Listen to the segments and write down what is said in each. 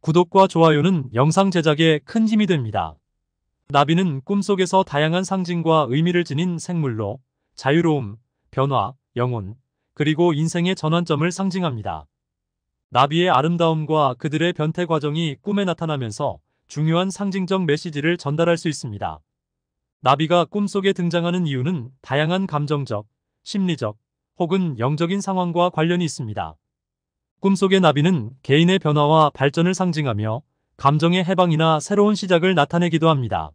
구독과 좋아요는 영상 제작에 큰 힘이 됩니다. 나비는 꿈속에서 다양한 상징과 의미를 지닌 생물로 자유로움, 변화, 영혼, 그리고 인생의 전환점을 상징합니다. 나비의 아름다움과 그들의 변태 과정이 꿈에 나타나면서 중요한 상징적 메시지를 전달할 수 있습니다. 나비가 꿈속에 등장하는 이유는 다양한 감정적, 심리적, 혹은 영적인 상황과 관련이 있습니다. 꿈속의 나비는 개인의 변화와 발전을 상징하며 감정의 해방이나 새로운 시작을 나타내기도 합니다.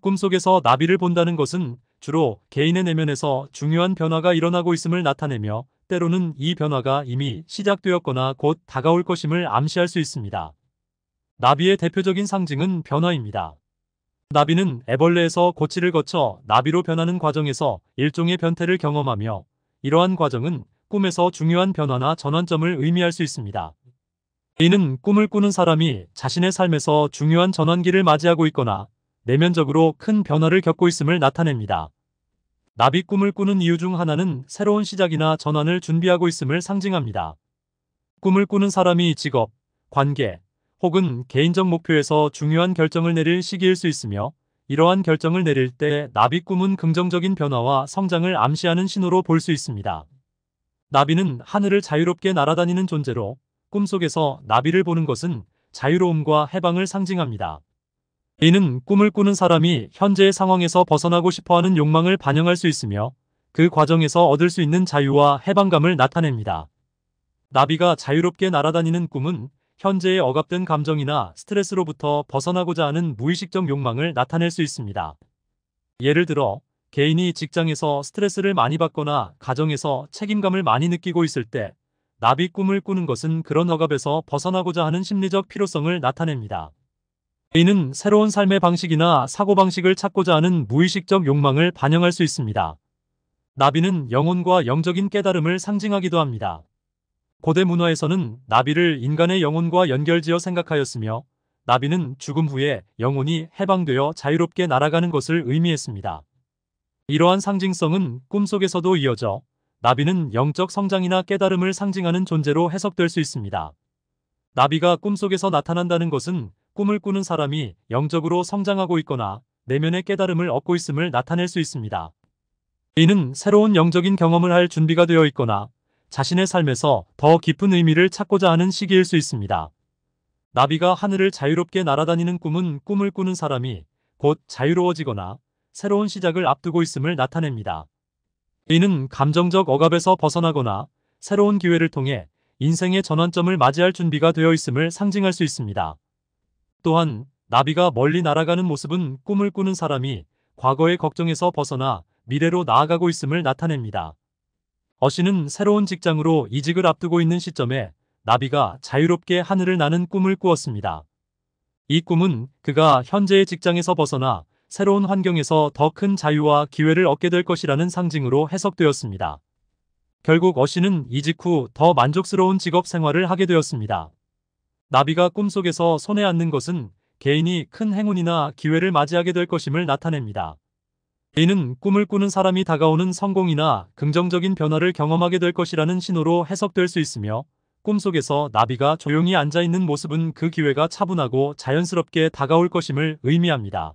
꿈속에서 나비를 본다는 것은 주로 개인의 내면에서 중요한 변화가 일어나고 있음을 나타내며 때로는 이 변화가 이미 시작되었거나 곧 다가올 것임을 암시할 수 있습니다. 나비의 대표적인 상징은 변화입니다. 나비는 애벌레에서 고치를 거쳐 나비로 변하는 과정에서 일종의 변태를 경험하며 이러한 과정은 꿈에서 중요한 변화나 전환점을 의미할 수 있습니다. 이는 꿈을 꾸는 사람이 자신의 삶에서 중요한 전환기를 맞이하고 있거나 내면적으로 큰 변화를 겪고 있음을 나타냅니다. 나비 꿈을 꾸는 이유 중 하나는 새로운 시작이나 전환을 준비하고 있음을 상징합니다. 꿈을 꾸는 사람이 직업, 관계, 혹은 개인적 목표에서 중요한 결정을 내릴 시기일 수 있으며 이러한 결정을 내릴 때 나비 꿈은 긍정적인 변화와 성장을 암시하는 신호로 볼 수 있습니다. 나비는 하늘을 자유롭게 날아다니는 존재로 꿈속에서 나비를 보는 것은 자유로움과 해방을 상징합니다. 이는 꿈을 꾸는 사람이 현재의 상황에서 벗어나고 싶어하는 욕망을 반영할 수 있으며 그 과정에서 얻을 수 있는 자유와 해방감을 나타냅니다. 나비가 자유롭게 날아다니는 꿈은 현재의 억압된 감정이나 스트레스로부터 벗어나고자 하는 무의식적 욕망을 나타낼 수 있습니다. 예를 들어 개인이 직장에서 스트레스를 많이 받거나 가정에서 책임감을 많이 느끼고 있을 때 나비 꿈을 꾸는 것은 그런 억압에서 벗어나고자 하는 심리적 필요성을 나타냅니다. 개인은 새로운 삶의 방식이나 사고방식을 찾고자 하는 무의식적 욕망을 반영할 수 있습니다. 나비는 영혼과 영적인 깨달음을 상징하기도 합니다. 고대 문화에서는 나비를 인간의 영혼과 연결지어 생각하였으며 나비는 죽음 후에 영혼이 해방되어 자유롭게 날아가는 것을 의미했습니다. 이러한 상징성은 꿈속에서도 이어져 나비는 영적 성장이나 깨달음을 상징하는 존재로 해석될 수 있습니다. 나비가 꿈속에서 나타난다는 것은 꿈을 꾸는 사람이 영적으로 성장하고 있거나 내면의 깨달음을 얻고 있음을 나타낼 수 있습니다. 이는 새로운 영적인 경험을 할 준비가 되어 있거나 자신의 삶에서 더 깊은 의미를 찾고자 하는 시기일 수 있습니다. 나비가 하늘을 자유롭게 날아다니는 꿈은 꿈을 꾸는 사람이 곧 자유로워지거나 새로운 시작을 앞두고 있음을 나타냅니다. 이는 감정적 억압에서 벗어나거나 새로운 기회를 통해 인생의 전환점을 맞이할 준비가 되어 있음을 상징할 수 있습니다. 또한 나비가 멀리 날아가는 모습은 꿈을 꾸는 사람이 과거의 걱정에서 벗어나 미래로 나아가고 있음을 나타냅니다. 어씨는 새로운 직장으로 이직을 앞두고 있는 시점에 나비가 자유롭게 하늘을 나는 꿈을 꾸었습니다. 이 꿈은 그가 현재의 직장에서 벗어나 새로운 환경에서 더 큰 자유와 기회를 얻게 될 것이라는 상징으로 해석되었습니다. 결국 어시는 이직 후 더 만족스러운 직업 생활을 하게 되었습니다. 나비가 꿈속에서 손에 앉는 것은 개인이 큰 행운이나 기회를 맞이하게 될 것임을 나타냅니다. 이은 꿈을 꾸는 사람이 다가오는 성공이나 긍정적인 변화를 경험하게 될 것이라는 신호로 해석될 수 있으며 꿈속에서 나비가 조용히 앉아있는 모습은 그 기회가 차분하고 자연스럽게 다가올 것임을 의미합니다.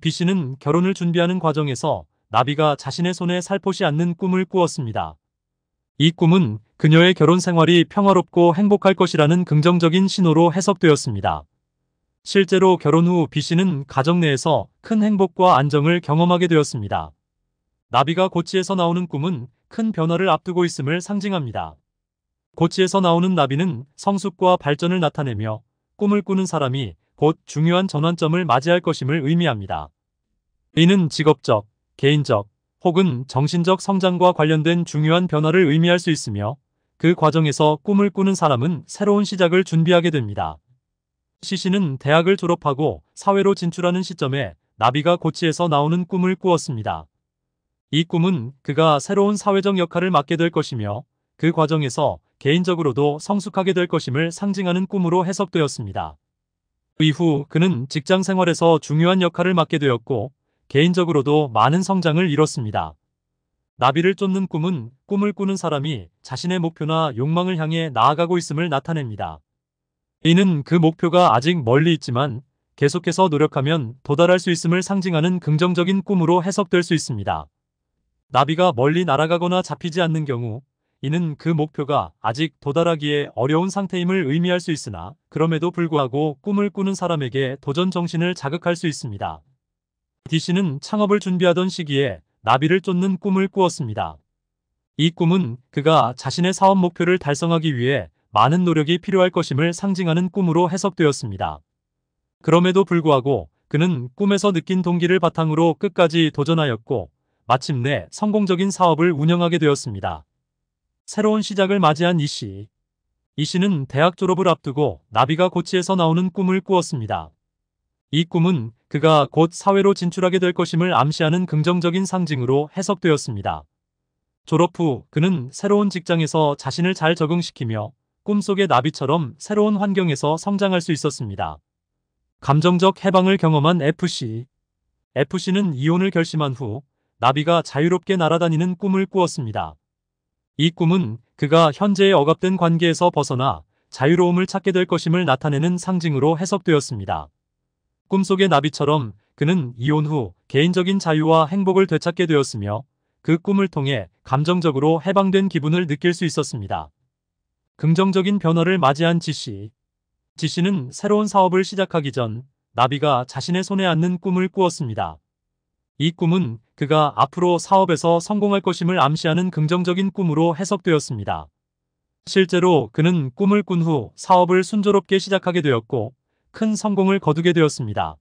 B씨는 결혼을 준비하는 과정에서 나비가 자신의 손에 살포시 않는 꿈을 꾸었습니다. 이 꿈은 그녀의 결혼 생활이 평화롭고 행복할 것이라는 긍정적인 신호로 해석되었습니다. 실제로 결혼 후 B씨는 가정 내에서 큰 행복과 안정을 경험하게 되었습니다. 나비가 고치에서 나오는 꿈은 큰 변화를 앞두고 있음을 상징합니다. 고치에서 나오는 나비는 성숙과 발전을 나타내며 꿈을 꾸는 사람이 곧 중요한 전환점을 맞이할 것임을 의미합니다. 이는 직업적, 개인적, 혹은 정신적 성장과 관련된 중요한 변화를 의미할 수 있으며 그 과정에서 꿈을 꾸는 사람은 새로운 시작을 준비하게 됩니다. 시신은 대학을 졸업하고 사회로 진출하는 시점에 나비가 고치에서 나오는 꿈을 꾸었습니다. 이 꿈은 그가 새로운 사회적 역할을 맡게 될 것이며 그 과정에서 개인적으로도 성숙하게 될 것임을 상징하는 꿈으로 해석되었습니다. 그 이후 그는 직장 생활에서 중요한 역할을 맡게 되었고 개인적으로도 많은 성장을 이뤘습니다. 나비를 쫓는 꿈은 꿈을 꾸는 사람이 자신의 목표나 욕망을 향해 나아가고 있음을 나타냅니다. 이는 그 목표가 아직 멀리 있지만 계속해서 노력하면 도달할 수 있음을 상징하는 긍정적인 꿈으로 해석될 수 있습니다. 나비가 멀리 날아가거나 잡히지 않는 경우 이는 그 목표가 아직 도달하기에 어려운 상태임을 의미할 수 있으나 그럼에도 불구하고 꿈을 꾸는 사람에게 도전 정신을 자극할 수 있습니다. D씨는 창업을 준비하던 시기에 나비를 쫓는 꿈을 꾸었습니다. 이 꿈은 그가 자신의 사업 목표를 달성하기 위해 많은 노력이 필요할 것임을 상징하는 꿈으로 해석되었습니다. 그럼에도 불구하고 그는 꿈에서 느낀 동기를 바탕으로 끝까지 도전하였고 마침내 성공적인 사업을 운영하게 되었습니다. 새로운 시작을 맞이한 이씨. 이씨는 대학 졸업을 앞두고 나비가 고치에서 나오는 꿈을 꾸었습니다. 이 꿈은 그가 곧 사회로 진출하게 될 것임을 암시하는 긍정적인 상징으로 해석되었습니다. 졸업 후 그는 새로운 직장에서 자신을 잘 적응시키며 꿈속의 나비처럼 새로운 환경에서 성장할 수 있었습니다. 감정적 해방을 경험한 FC. FC는 이혼을 결심한 후 나비가 자유롭게 날아다니는 꿈을 꾸었습니다. 이 꿈은 그가 현재의 억압된 관계에서 벗어나 자유로움을 찾게 될 것임을 나타내는 상징으로 해석되었습니다. 꿈속의 나비처럼 그는 이혼 후 개인적인 자유와 행복을 되찾게 되었으며 그 꿈을 통해 감정적으로 해방된 기분을 느낄 수 있었습니다. 긍정적인 변화를 맞이한 지씨. 지씨는 새로운 사업을 시작하기 전 나비가 자신의 손에 안는 꿈을 꾸었습니다. 이 꿈은 그가 앞으로 사업에서 성공할 것임을 암시하는 긍정적인 꿈으로 해석되었습니다. 실제로 그는 꿈을 꾼 후 사업을 순조롭게 시작하게 되었고 큰 성공을 거두게 되었습니다.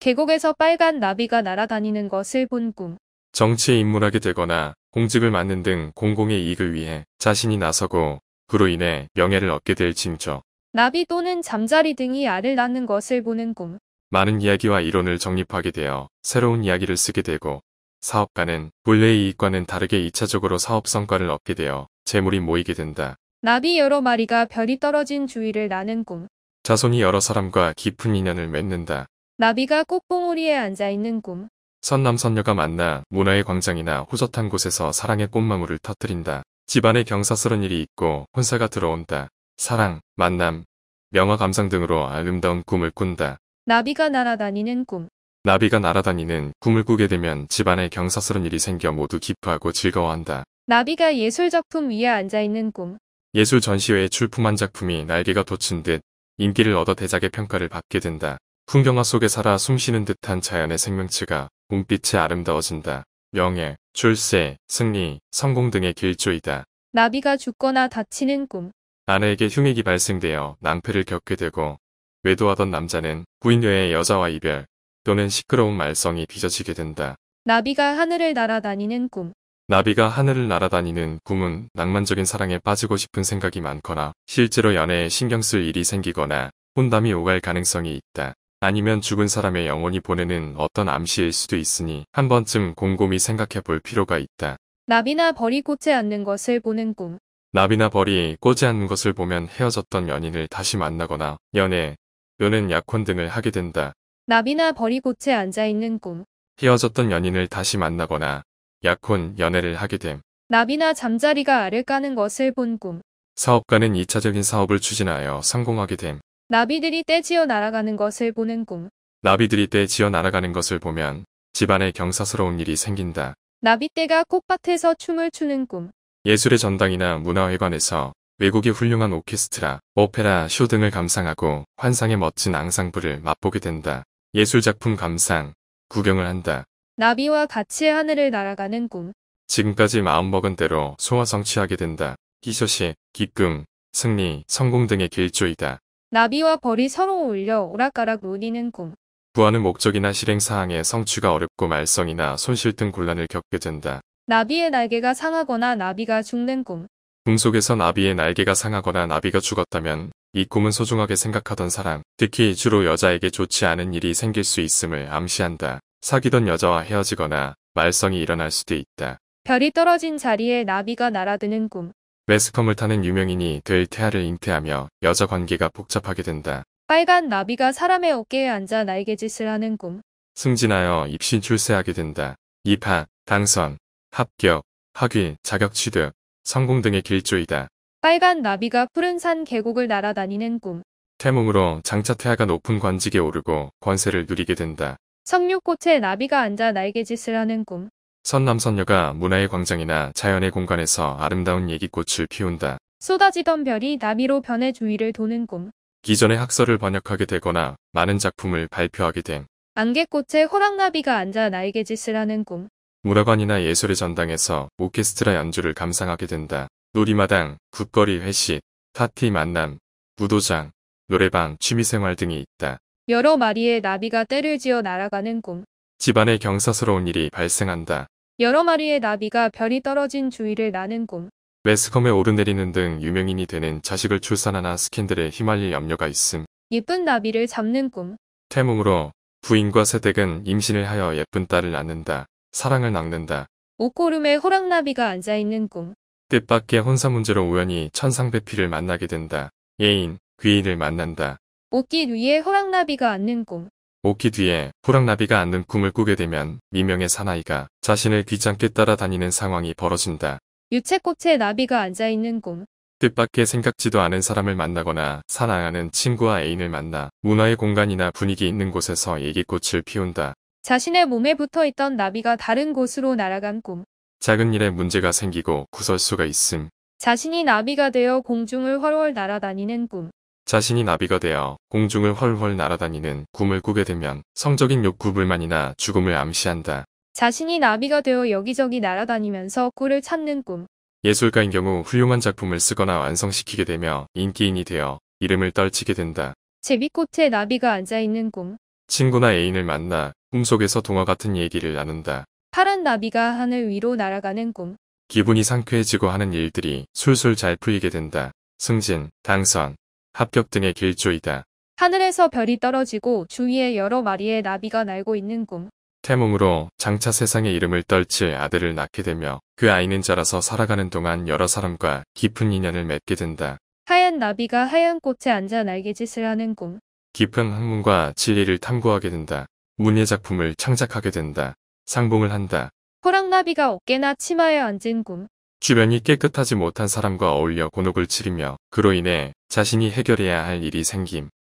계곡에서 빨간 나비가 날아다니는 것을 본 꿈. 정치에 입문하게 되거나 공직을 맡는 등 공공의 이익을 위해 자신이 나서고 그로 인해 명예를 얻게 될 징조. 나비 또는 잠자리 등이 알을 낳는 것을 보는 꿈. 많은 이야기와 이론을 정립하게 되어 새로운 이야기를 쓰게 되고 사업가는 본래의 이익과는 다르게 2차적으로 사업 성과를 얻게 되어 재물이 모이게 된다. 나비 여러 마리가 별이 떨어진 주위를 나는 꿈. 자손이 여러 사람과 깊은 인연을 맺는다. 나비가 꽃봉오리에 앉아있는 꿈. 선남선녀가 만나 문화의 광장이나 호젓한 곳에서 사랑의 꽃마물을 터뜨린다. 집안에 경사스런 일이 있고 혼사가 들어온다. 사랑, 만남, 명화 감상 등으로 아름다운 꿈을 꾼다. 나비가 날아다니는 꿈. 나비가 날아다니는 꿈을 꾸게 되면 집안에 경사스런 일이 생겨 모두 기뻐하고 즐거워한다. 나비가 예술작품 위에 앉아있는 꿈. 예술 전시회에 출품한 작품이 날개가 돋친 듯 인기를 얻어 대작의 평가를 받게 된다. 풍경화 속에 살아 숨쉬는 듯한 자연의 생명체가 봄빛에 아름다워진다. 명예, 출세, 승리, 성공 등의 길조이다. 나비가 죽거나 다치는 꿈. 아내에게 흉액이 발생되어 낭패를 겪게 되고 외도하던 남자는 부인녀의 여자와 이별 또는 시끄러운 말썽이 빚어지게 된다. 나비가 하늘을 날아다니는 꿈. 나비가 하늘을 날아다니는 꿈은 낭만적인 사랑에 빠지고 싶은 생각이 많거나 실제로 연애에 신경 쓸 일이 생기거나 혼담이 오갈 가능성이 있다. 아니면 죽은 사람의 영혼이 보내는 어떤 암시일 수도 있으니 한 번쯤 곰곰이 생각해 볼 필요가 있다. 나비나 벌이 꽂지 않는 것을 보는 꿈. 나비나 벌이 꽂지 않는 것을 보면 헤어졌던 연인을 다시 만나거나 연애 연는 약혼 등을 하게 된다. 나비나 버리고체 앉아있는 꿈. 헤어졌던 연인을 다시 만나거나 약혼, 연애를 하게 됨. 나비나 잠자리가 알을 까는 것을 본 꿈. 사업가는 2차적인 사업을 추진하여 성공하게 됨. 나비들이 떼지어 날아가는 것을 보는 꿈. 나비들이 떼지어 날아가는 것을 보면 집안에 경사스러운 일이 생긴다. 나비떼가 꽃밭에서 춤을 추는 꿈. 예술의 전당이나 문화회관에서 외국의 훌륭한 오케스트라, 오페라, 쇼 등을 감상하고 환상의 멋진 앙상블을 맛보게 된다. 예술작품 감상, 구경을 한다. 나비와 같이 하늘을 날아가는 꿈. 지금까지 마음먹은 대로 소화 성취하게 된다. 희소식, 기쁨, 승리, 성공 등의 길조이다. 나비와 벌이 서로 올려 오락가락 노리는 꿈. 구하는 목적이나 실행사항의 성취가 어렵고 말썽이나 손실 등 곤란을 겪게 된다. 나비의 날개가 상하거나 나비가 죽는 꿈. 꿈속에서 나비의 날개가 상하거나 나비가 죽었다면 이 꿈은 소중하게 생각하던 사람, 특히 주로 여자에게 좋지 않은 일이 생길 수 있음을 암시한다. 사귀던 여자와 헤어지거나 말썽이 일어날 수도 있다. 별이 떨어진 자리에 나비가 날아드는 꿈. 매스컴을 타는 유명인이 될 태아를 잉태하며 여자 관계가 복잡하게 된다. 빨간 나비가 사람의 어깨에 앉아 날개짓을 하는 꿈. 승진하여 입신 출세하게 된다. 입학, 당선, 합격, 학위, 자격 취득, 성공 등의 길조이다. 빨간 나비가 푸른 산 계곡을 날아다니는 꿈. 태몽으로 장차 태아가 높은 관직에 오르고 권세를 누리게 된다. 석류꽃에 나비가 앉아 날개짓을 하는 꿈. 선남선녀가 문화의 광장이나 자연의 공간에서 아름다운 예기꽃을 피운다. 쏟아지던 별이 나비로 변해 주위를 도는 꿈. 기존의 학설을 번역하게 되거나 많은 작품을 발표하게 됨. 안개꽃에 호랑나비가 앉아 날개짓을 하는 꿈. 문화관이나 예술의 전당에서 오케스트라 연주를 감상하게 된다. 놀이마당, 국거리 회식, 파티 만남, 무도장, 노래방, 취미생활 등이 있다. 여러 마리의 나비가 떼를 지어 날아가는 꿈. 집안에 경사스러운 일이 발생한다. 여러 마리의 나비가 별이 떨어진 주위를 나는 꿈. 매스컴에 오르내리는 등 유명인이 되는 자식을 출산하나 스캔들에 휘말릴 염려가 있음. 예쁜 나비를 잡는 꿈. 태몽으로 부인과 새댁은 임신을 하여 예쁜 딸을 낳는다. 사랑을 낚는다. 옷고름에 호랑나비가 앉아있는 꿈. 뜻밖의 혼사 문제로 우연히 천상배피를 만나게 된다. 예인, 귀인을 만난다. 옷깃 위에 호랑나비가 앉는 꿈. 옷기 뒤에 호랑나비가 앉는 꿈을 꾸게 되면 미명의 사나이가 자신을 귀찮게 따라다니는 상황이 벌어진다. 유채꽃에 나비가 앉아있는 꿈. 뜻밖의 생각지도 않은 사람을 만나거나 사랑하는 친구와 애인을 만나 문화의 공간이나 분위기 있는 곳에서 얘기꽃을 피운다. 자신의 몸에 붙어 있던 나비가 다른 곳으로 날아간 꿈. 작은 일에 문제가 생기고 구설수가 있음. 자신이 나비가 되어 공중을 훨훨 날아다니는 꿈. 자신이 나비가 되어 공중을 훨훨 날아다니는 꿈을 꾸게 되면 성적인 욕구 불만이나 죽음을 암시한다. 자신이 나비가 되어 여기저기 날아다니면서 꿀을 찾는 꿈. 예술가인 경우 훌륭한 작품을 쓰거나 완성시키게 되며 인기인이 되어 이름을 떨치게 된다. 제비꽃에 나비가 앉아있는 꿈. 친구나 애인을 만나 꿈속에서 동화 같은 얘기를 나눈다. 파란 나비가 하늘 위로 날아가는 꿈. 기분이 상쾌해지고 하는 일들이 술술 잘 풀리게 된다. 승진, 당선, 합격 등의 길조이다. 하늘에서 별이 떨어지고 주위에 여러 마리의 나비가 날고 있는 꿈. 태몽으로 장차 세상의 이름을 떨칠 아들을 낳게 되며 그 아이는 자라서 살아가는 동안 여러 사람과 깊은 인연을 맺게 된다. 하얀 나비가 하얀 꽃에 앉아 날개짓을 하는 꿈. 깊은 학문과 진리를 탐구하게 된다. 문예 작품을 창작하게 된다. 상봉을 한다. 호랑나비가 어깨나 치마에 앉은 꿈. 주변이 깨끗하지 못한 사람과 어울려 곤혹을 치르며 그로 인해 자신이 해결해야 할 일이 생김.